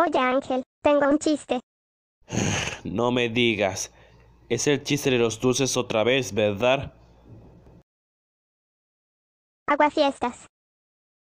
Oye Ángel, tengo un chiste. No me digas. Es el chiste de los dulces otra vez, ¿verdad? Aguafiestas.